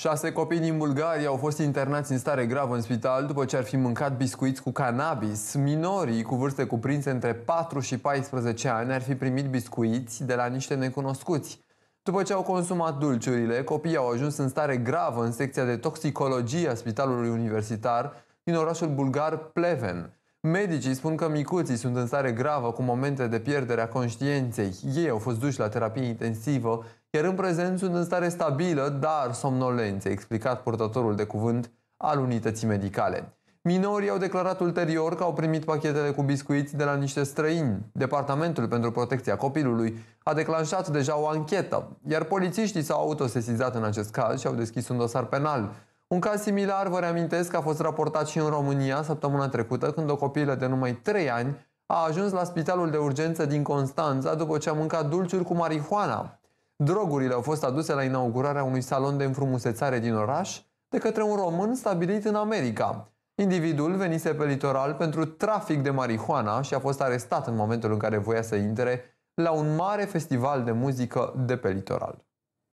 Șase copii din Bulgaria au fost internați în stare gravă în spital după ce ar fi mâncat biscuiți cu cannabis. Minorii cu vârste cuprinse între 4 și 14 ani ar fi primit biscuiți de la niște necunoscuți. După ce au consumat dulciurile, copiii au ajuns în stare gravă în secția de toxicologie a Spitalului Universitar din orașul bulgar Pleven. Medicii spun că micuții sunt în stare gravă cu momente de pierdere a conștiinței. Ei au fost duși la terapie intensivă, iar în prezent sunt în stare stabilă, dar somnolențe, explicat purtătorul de cuvânt al unității medicale. Minorii au declarat ulterior că au primit pachetele cu biscuiți de la niște străini. Departamentul pentru protecția copilului a declanșat deja o anchetă, iar polițiștii s-au autosesizat în acest caz și au deschis un dosar penal. Un caz similar, vă reamintesc, a fost raportat și în România săptămâna trecută, când o copilă de numai 3 ani a ajuns la spitalul de urgență din Constanța după ce a mâncat dulciuri cu marihuana. Drogurile au fost aduse la inaugurarea unui salon de înfrumusețare din oraș de către un român stabilit în America. Individul venise pe litoral pentru trafic de marihuana și a fost arestat în momentul în care voia să intre la un mare festival de muzică de pe litoral.